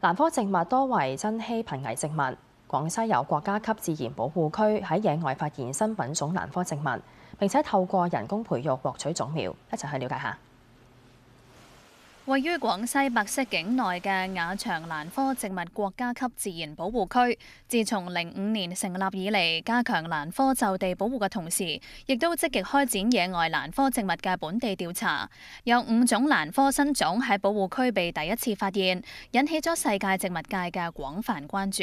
蘭科植物多為珍稀貧危植物，廣西有國家級自然保護區喺野外發現新品種蘭科植物，並且透過人工培育獲取種苗，一齊去了解下。位于广西百色境内嘅雅长兰科植物国家级自然保护区，自从零五年成立以嚟，加强兰科就地保护嘅同时，亦都积极开展野外兰科植物嘅本地调查。有五种兰科新种喺保护区被第一次发现，引起咗世界植物界嘅广泛关注。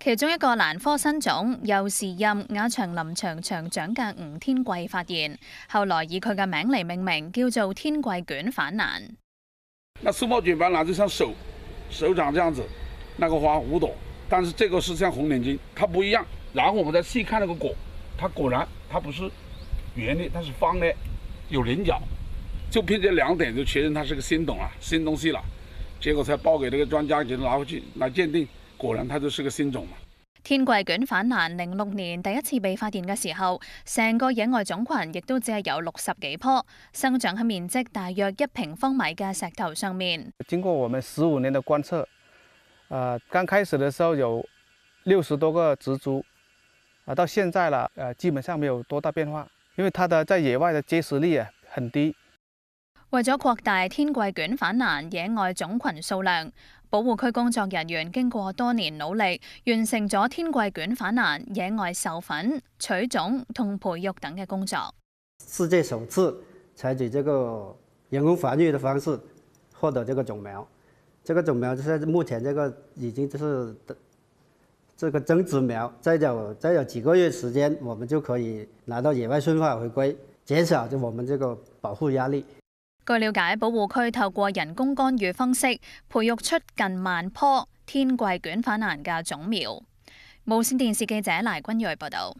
其中一个兰科新种，又是任雅长林场场长嘅吴天贵发现，后来以佢嘅名嚟命名，叫做天贵卷反兰。那苏茂菌斑兰就像手手掌这样子，那个花五朵，但是这个是像红领巾，它不一样。然后我们再细看那个果，它果然它不是圆的，它是方的，有棱角。就凭这两点就确认它是个新种了，新东西了。结果才报给这个专家，给他拿回去来鉴定，果然它就是个新种嘛。天桂卷返南零六年第一次被发现嘅时候，成个野外种群亦都只系有六十几棵，生长喺面积大约一平方米嘅石头上面。经过我们十五年的观测，啊，刚开始的时候有六十多个植株，啊，到现在啦，诶，基本上没有多大变化，因为它的在野外的结实力啊很低。为咗扩大天桂卷返南野外种群数量。保护区工作人员经过多年努力，完成咗天桂卷繁难、野外授粉、取种同培育等嘅工作。世界首次采取这个人工繁育的方式获得这个种苗，这个种苗就是目前这个已经就是这个增殖苗，再有再有几个月时间，我们就可以拿到野外驯化回归，减少就我们这个保护压力。据了解，保护区透过人工干预方式，培育出近万棵天桂卷返兰嘅种苗。无线电视记者赖君睿报道。